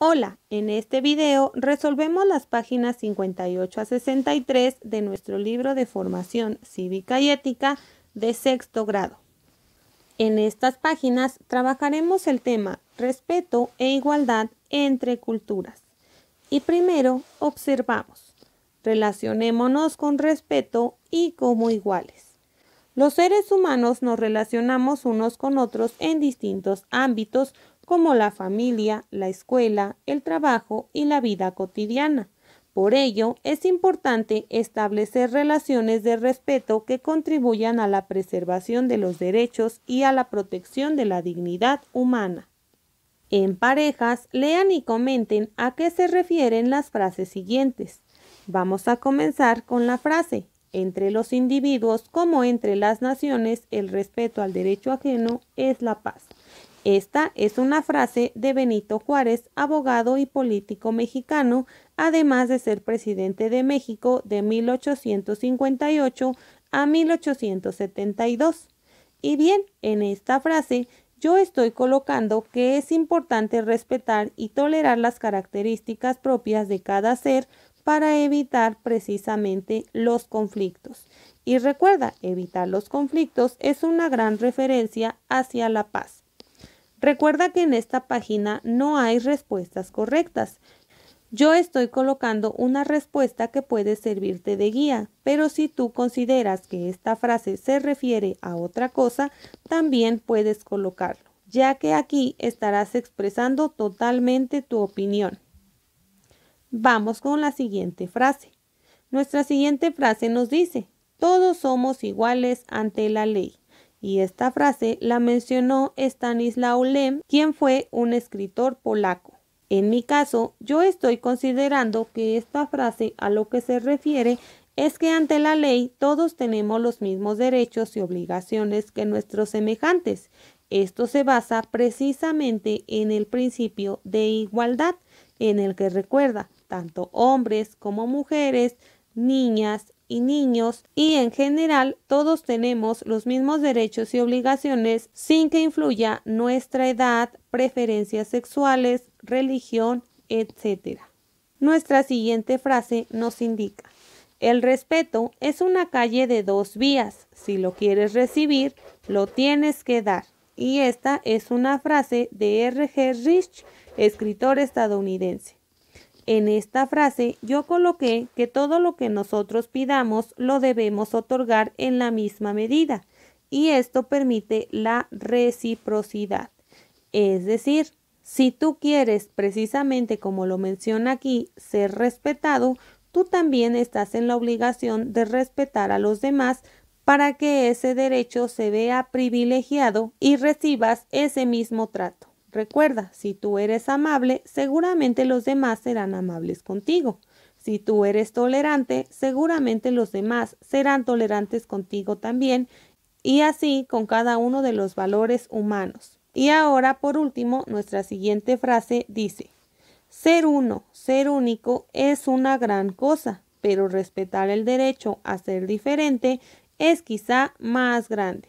Hola, en este video resolvemos las páginas 58 a 63 de nuestro libro de formación cívica y ética de sexto grado. En estas páginas trabajaremos el tema respeto e igualdad entre culturas. Y primero observamos, relacionémonos con respeto y como iguales. Los seres humanos nos relacionamos unos con otros en distintos ámbitos como la familia, la escuela, el trabajo y la vida cotidiana. Por ello, es importante establecer relaciones de respeto que contribuyan a la preservación de los derechos y a la protección de la dignidad humana. En parejas, lean y comenten a qué se refieren las frases siguientes. Vamos a comenzar con la frase, entre los individuos como entre las naciones, el respeto al derecho ajeno es la paz. Esta es una frase de Benito Juárez, abogado y político mexicano, además de ser presidente de México de 1858 a 1872. Y bien, en esta frase yo estoy colocando que es importante respetar y tolerar las características propias de cada ser para evitar precisamente los conflictos. Y recuerda, evitar los conflictos es una gran referencia hacia la paz. Recuerda que en esta página no hay respuestas correctas. Yo estoy colocando una respuesta que puede servirte de guía, pero si tú consideras que esta frase se refiere a otra cosa, también puedes colocarlo, ya que aquí estarás expresando totalmente tu opinión. Vamos con la siguiente frase. Nuestra siguiente frase nos dice, todos somos iguales ante la ley. Y esta frase la mencionó Stanislaw Lem, quien fue un escritor polaco. En mi caso, yo estoy considerando que esta frase a lo que se refiere es que ante la ley todos tenemos los mismos derechos y obligaciones que nuestros semejantes. Esto se basa precisamente en el principio de igualdad, en el que recuerda, tanto hombres como mujeres, niñas, y niños y en general todos tenemos los mismos derechos y obligaciones sin que influya nuestra edad, preferencias sexuales, religión, etc. Nuestra siguiente frase nos indica, el respeto es una calle de dos vías, si lo quieres recibir, lo tienes que dar. Y esta es una frase de R.G. Rich, escritor estadounidense. En esta frase yo coloqué que todo lo que nosotros pidamos lo debemos otorgar en la misma medida y esto permite la reciprocidad. Es decir, si tú quieres precisamente como lo menciona aquí ser respetado, tú también estás en la obligación de respetar a los demás para que ese derecho se vea privilegiado y recibas ese mismo trato. Recuerda, si tú eres amable, seguramente los demás serán amables contigo. Si tú eres tolerante, seguramente los demás serán tolerantes contigo también, y así con cada uno de los valores humanos. Y ahora, por último, nuestra siguiente frase dice, ser uno, ser único es una gran cosa, pero respetar el derecho a ser diferente es quizá más grande.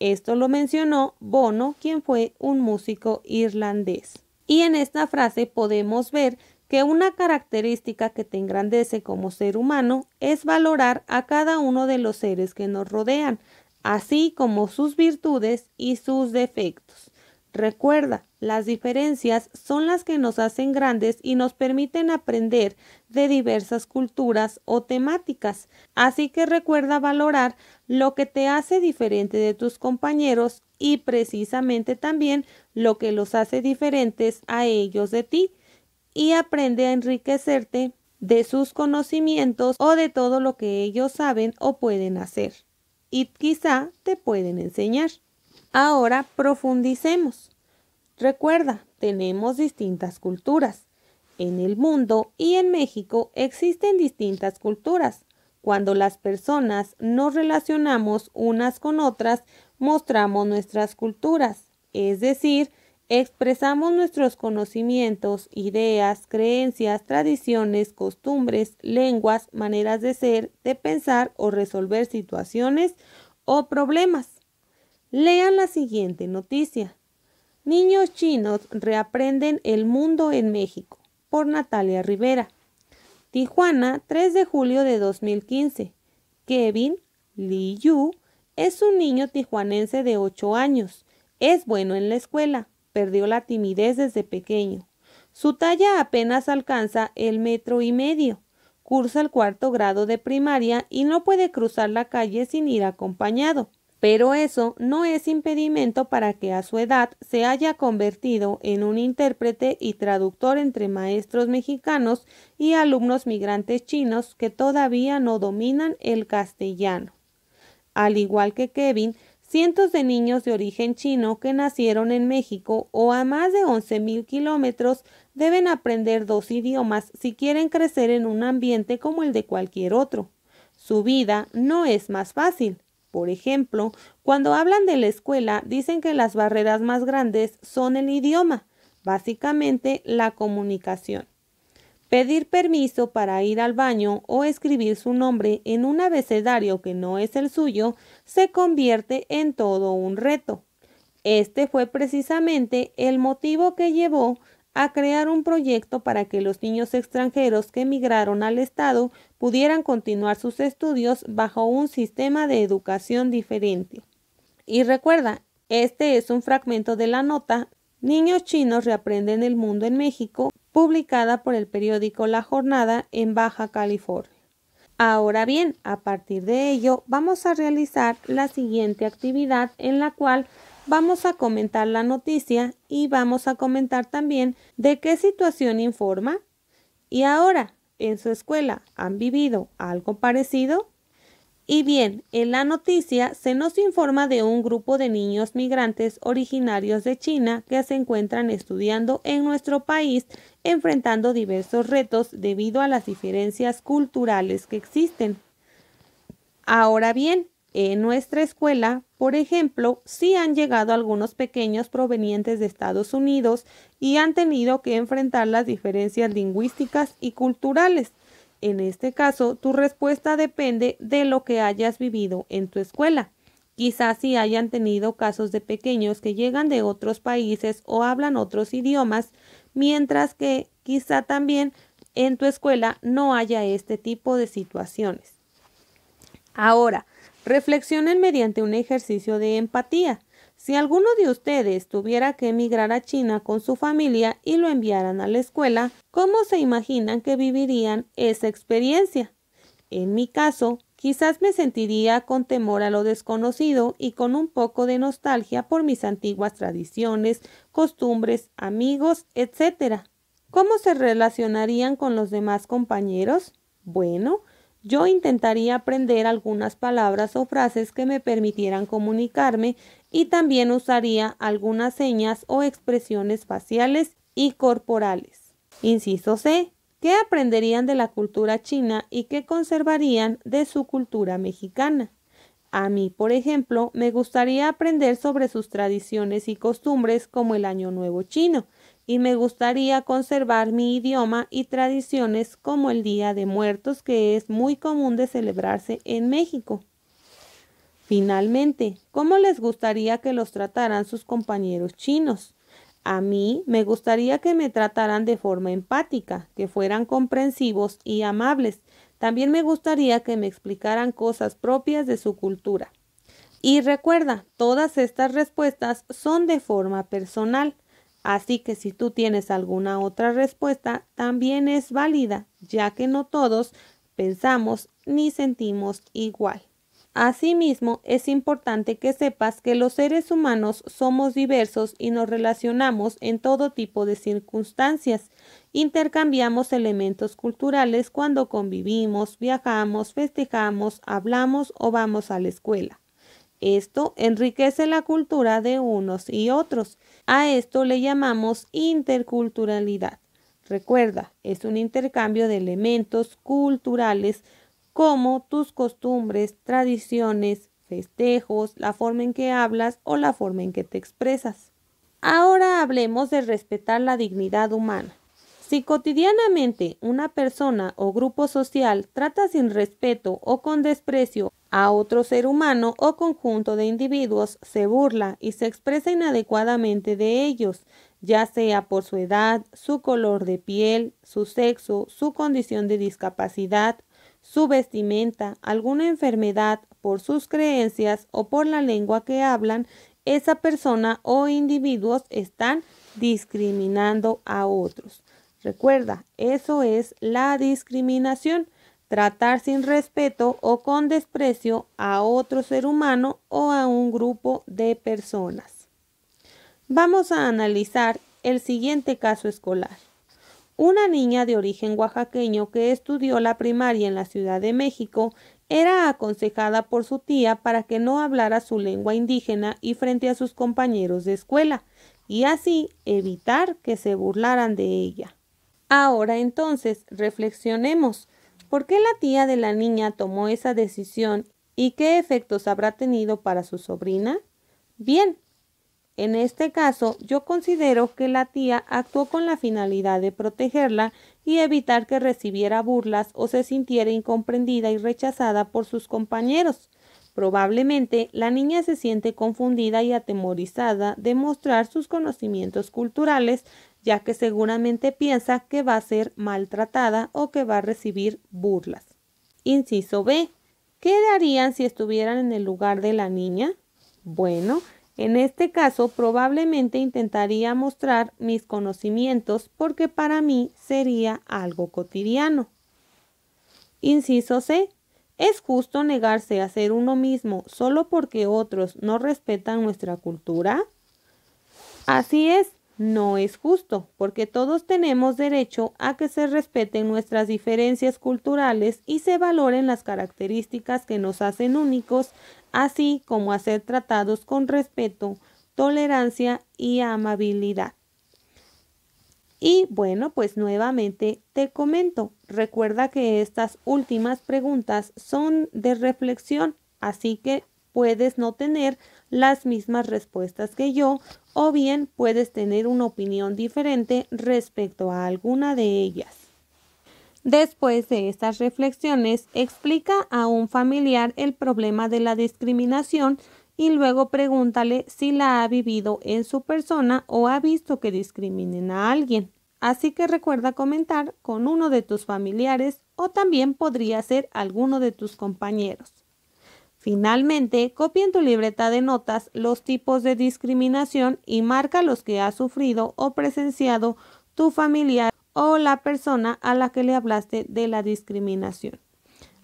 Esto lo mencionó Bono, quien fue un músico irlandés. Y en esta frase podemos ver que una característica que te engrandece como ser humano es valorar a cada uno de los seres que nos rodean, así como sus virtudes y sus defectos. Recuerda, las diferencias son las que nos hacen grandes y nos permiten aprender de diversas culturas o temáticas. Así que recuerda valorar lo que te hace diferente de tus compañeros y precisamente también lo que los hace diferentes a ellos de ti y aprende a enriquecerte de sus conocimientos o de todo lo que ellos saben o pueden hacer y quizá te pueden enseñar. Ahora profundicemos. Recuerda, tenemos distintas culturas. En el mundo y en México existen distintas culturas. Cuando las personas nos relacionamos unas con otras, mostramos nuestras culturas, es decir, expresamos nuestros conocimientos, ideas, creencias, tradiciones, costumbres, lenguas, maneras de ser, de pensar o resolver situaciones o problemas. Lean la siguiente noticia. Niños chinos reaprenden el mundo en México, por Natalia Rivera. Tijuana, 3 de julio de 2015. Kevin Li Yu es un niño tijuanense de 8 años. Es bueno en la escuela. Perdió la timidez desde pequeño. Su talla apenas alcanza el metro y medio. Cursa el cuarto grado de primaria y no puede cruzar la calle sin ir acompañado pero eso no es impedimento para que a su edad se haya convertido en un intérprete y traductor entre maestros mexicanos y alumnos migrantes chinos que todavía no dominan el castellano. Al igual que Kevin, cientos de niños de origen chino que nacieron en México o a más de 11.000 kilómetros deben aprender dos idiomas si quieren crecer en un ambiente como el de cualquier otro. Su vida no es más fácil por ejemplo, cuando hablan de la escuela, dicen que las barreras más grandes son el idioma, básicamente la comunicación. Pedir permiso para ir al baño o escribir su nombre en un abecedario que no es el suyo se convierte en todo un reto. Este fue precisamente el motivo que llevó a crear un proyecto para que los niños extranjeros que emigraron al Estado pudieran continuar sus estudios bajo un sistema de educación diferente. Y recuerda, este es un fragmento de la nota Niños chinos reaprenden el mundo en México, publicada por el periódico La Jornada en Baja California. Ahora bien, a partir de ello, vamos a realizar la siguiente actividad en la cual vamos a comentar la noticia y vamos a comentar también de qué situación informa. Y ahora, en su escuela, ¿han vivido algo parecido? Y bien, en la noticia se nos informa de un grupo de niños migrantes originarios de China que se encuentran estudiando en nuestro país, enfrentando diversos retos debido a las diferencias culturales que existen. Ahora bien, en nuestra escuela, por ejemplo, sí han llegado algunos pequeños provenientes de Estados Unidos y han tenido que enfrentar las diferencias lingüísticas y culturales. En este caso, tu respuesta depende de lo que hayas vivido en tu escuela. Quizás sí hayan tenido casos de pequeños que llegan de otros países o hablan otros idiomas, mientras que quizá también en tu escuela no haya este tipo de situaciones. Ahora, Reflexionen mediante un ejercicio de empatía. Si alguno de ustedes tuviera que emigrar a China con su familia y lo enviaran a la escuela, ¿cómo se imaginan que vivirían esa experiencia? En mi caso, quizás me sentiría con temor a lo desconocido y con un poco de nostalgia por mis antiguas tradiciones, costumbres, amigos, etc. ¿Cómo se relacionarían con los demás compañeros? Bueno, yo intentaría aprender algunas palabras o frases que me permitieran comunicarme y también usaría algunas señas o expresiones faciales y corporales. Inciso C. ¿Qué aprenderían de la cultura china y qué conservarían de su cultura mexicana? A mí, por ejemplo, me gustaría aprender sobre sus tradiciones y costumbres como el Año Nuevo chino, y me gustaría conservar mi idioma y tradiciones como el Día de Muertos que es muy común de celebrarse en México. Finalmente, ¿cómo les gustaría que los trataran sus compañeros chinos? A mí me gustaría que me trataran de forma empática, que fueran comprensivos y amables. También me gustaría que me explicaran cosas propias de su cultura. Y recuerda, todas estas respuestas son de forma personal. Así que si tú tienes alguna otra respuesta, también es válida, ya que no todos pensamos ni sentimos igual. Asimismo, es importante que sepas que los seres humanos somos diversos y nos relacionamos en todo tipo de circunstancias. Intercambiamos elementos culturales cuando convivimos, viajamos, festejamos, hablamos o vamos a la escuela. Esto enriquece la cultura de unos y otros. A esto le llamamos interculturalidad. Recuerda, es un intercambio de elementos culturales como tus costumbres, tradiciones, festejos, la forma en que hablas o la forma en que te expresas. Ahora hablemos de respetar la dignidad humana. Si cotidianamente una persona o grupo social trata sin respeto o con desprecio a otro ser humano o conjunto de individuos, se burla y se expresa inadecuadamente de ellos, ya sea por su edad, su color de piel, su sexo, su condición de discapacidad, su vestimenta, alguna enfermedad, por sus creencias o por la lengua que hablan, esa persona o individuos están discriminando a otros. Recuerda, eso es la discriminación, tratar sin respeto o con desprecio a otro ser humano o a un grupo de personas. Vamos a analizar el siguiente caso escolar. Una niña de origen oaxaqueño que estudió la primaria en la Ciudad de México era aconsejada por su tía para que no hablara su lengua indígena y frente a sus compañeros de escuela, y así evitar que se burlaran de ella. Ahora entonces, reflexionemos. ¿Por qué la tía de la niña tomó esa decisión y qué efectos habrá tenido para su sobrina? Bien, en este caso yo considero que la tía actuó con la finalidad de protegerla y evitar que recibiera burlas o se sintiera incomprendida y rechazada por sus compañeros. Probablemente la niña se siente confundida y atemorizada de mostrar sus conocimientos culturales ya que seguramente piensa que va a ser maltratada o que va a recibir burlas. Inciso B. ¿Qué harían si estuvieran en el lugar de la niña? Bueno, en este caso probablemente intentaría mostrar mis conocimientos porque para mí sería algo cotidiano. Inciso C. Es justo negarse a ser uno mismo solo porque otros no respetan nuestra cultura. Así es, no es justo, porque todos tenemos derecho a que se respeten nuestras diferencias culturales y se valoren las características que nos hacen únicos, así como a ser tratados con respeto, tolerancia y amabilidad. Y bueno, pues nuevamente te comento, recuerda que estas últimas preguntas son de reflexión, así que puedes no tener las mismas respuestas que yo o bien puedes tener una opinión diferente respecto a alguna de ellas. Después de estas reflexiones, explica a un familiar el problema de la discriminación y luego pregúntale si la ha vivido en su persona o ha visto que discriminen a alguien. Así que recuerda comentar con uno de tus familiares o también podría ser alguno de tus compañeros. Finalmente, copia en tu libreta de notas los tipos de discriminación y marca los que ha sufrido o presenciado tu familiar o la persona a la que le hablaste de la discriminación.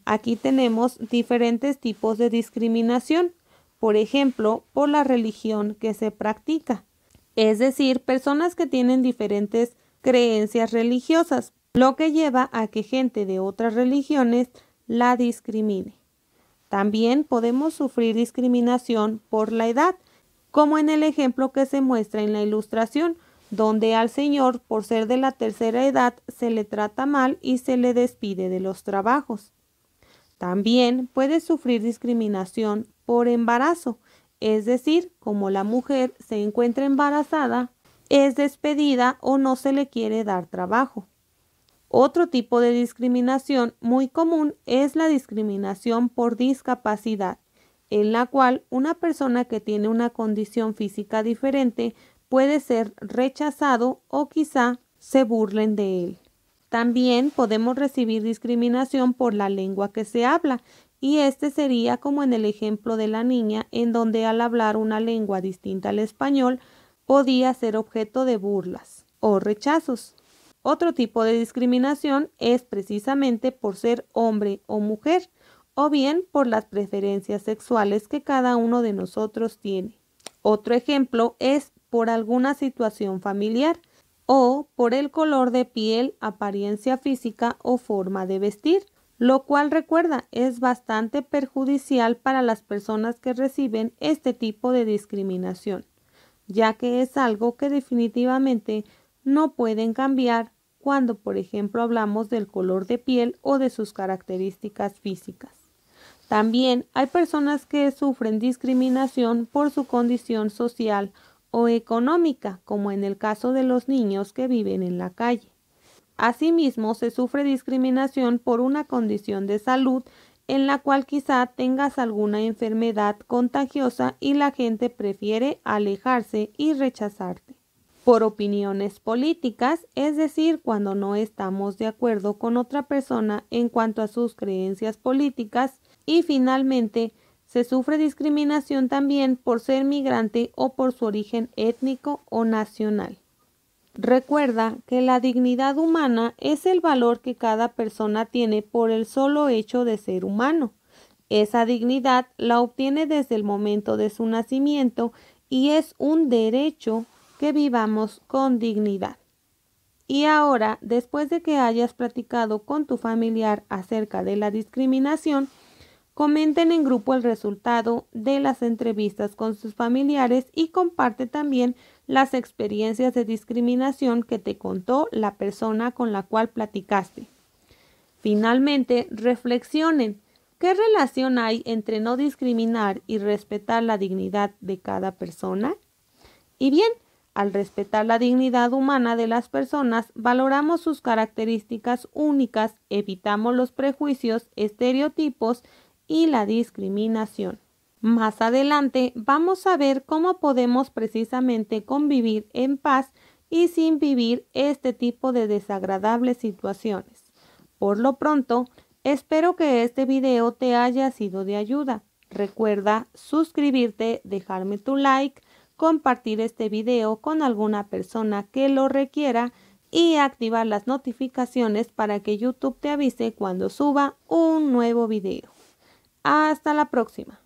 Aquí tenemos diferentes tipos de discriminación, por ejemplo, por la religión que se practica, es decir, personas que tienen diferentes creencias religiosas, lo que lleva a que gente de otras religiones la discrimine. También podemos sufrir discriminación por la edad, como en el ejemplo que se muestra en la ilustración, donde al señor, por ser de la tercera edad, se le trata mal y se le despide de los trabajos. También puede sufrir discriminación por embarazo, es decir, como la mujer se encuentra embarazada, es despedida o no se le quiere dar trabajo. Otro tipo de discriminación muy común es la discriminación por discapacidad, en la cual una persona que tiene una condición física diferente puede ser rechazado o quizá se burlen de él. También podemos recibir discriminación por la lengua que se habla, y este sería como en el ejemplo de la niña, en donde al hablar una lengua distinta al español podía ser objeto de burlas o rechazos. Otro tipo de discriminación es precisamente por ser hombre o mujer, o bien por las preferencias sexuales que cada uno de nosotros tiene. Otro ejemplo es por alguna situación familiar o por el color de piel, apariencia física o forma de vestir, lo cual recuerda es bastante perjudicial para las personas que reciben este tipo de discriminación, ya que es algo que definitivamente no pueden cambiar cuando, por ejemplo, hablamos del color de piel o de sus características físicas. También hay personas que sufren discriminación por su condición social o económica, como en el caso de los niños que viven en la calle. Asimismo, se sufre discriminación por una condición de salud en la cual quizá tengas alguna enfermedad contagiosa y la gente prefiere alejarse y rechazarte por opiniones políticas, es decir, cuando no estamos de acuerdo con otra persona en cuanto a sus creencias políticas y finalmente se sufre discriminación también por ser migrante o por su origen étnico o nacional. Recuerda que la dignidad humana es el valor que cada persona tiene por el solo hecho de ser humano. Esa dignidad la obtiene desde el momento de su nacimiento y es un derecho que vivamos con dignidad. Y ahora, después de que hayas platicado con tu familiar acerca de la discriminación, comenten en grupo el resultado de las entrevistas con sus familiares y comparte también las experiencias de discriminación que te contó la persona con la cual platicaste. Finalmente, reflexionen. ¿Qué relación hay entre no discriminar y respetar la dignidad de cada persona? Y bien, al respetar la dignidad humana de las personas, valoramos sus características únicas, evitamos los prejuicios, estereotipos y la discriminación. Más adelante vamos a ver cómo podemos precisamente convivir en paz y sin vivir este tipo de desagradables situaciones. Por lo pronto, espero que este video te haya sido de ayuda. Recuerda suscribirte, dejarme tu like, compartir este video con alguna persona que lo requiera y activar las notificaciones para que YouTube te avise cuando suba un nuevo video. Hasta la próxima.